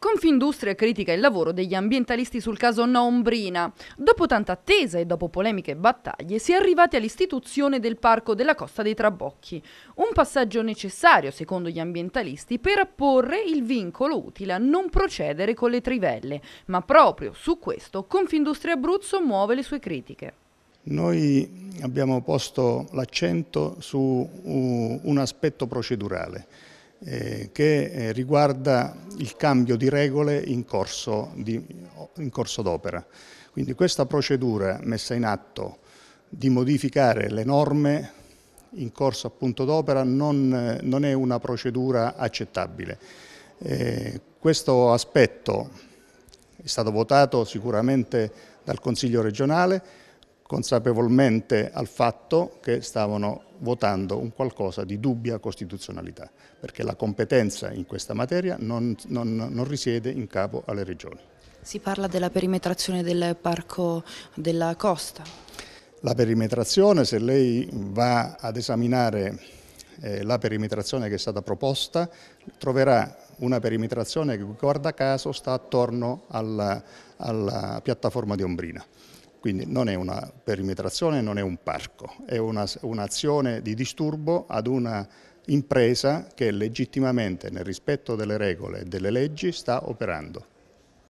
Confindustria critica il lavoro degli ambientalisti sul caso Naombrina. Dopo tanta attesa e dopo polemiche e battaglie si è arrivati all'istituzione del Parco della Costa dei Trabocchi, un passaggio necessario secondo gli ambientalisti per apporre il vincolo utile a non procedere con le trivelle, ma proprio su questo Confindustria Abruzzo muove le sue critiche. Noi abbiamo posto l'accento su un aspetto procedurale eh, che eh, riguarda il cambio di regole in corso, d'opera. Quindi questa procedura messa in atto di modificare le norme in corso appunto d'opera non, non, è una procedura accettabile. Eh, questo aspetto è stato votato sicuramente dal Consiglio regionale, consapevolmente al fatto che stavano votando un qualcosa di dubbia costituzionalità, perché la competenza in questa materia non, non, non risiede in capo alle regioni. Si parla della perimetrazione del parco della costa? La perimetrazione, se lei va ad esaminare eh, la perimetrazione che è stata proposta, troverà una perimetrazione che guarda caso sta attorno alla, alla piattaforma di Ombrina. Quindi non è una perimetrazione, non è un parco, è un'azione di disturbo ad una impresa che legittimamente nel rispetto delle regole e delle leggi sta operando.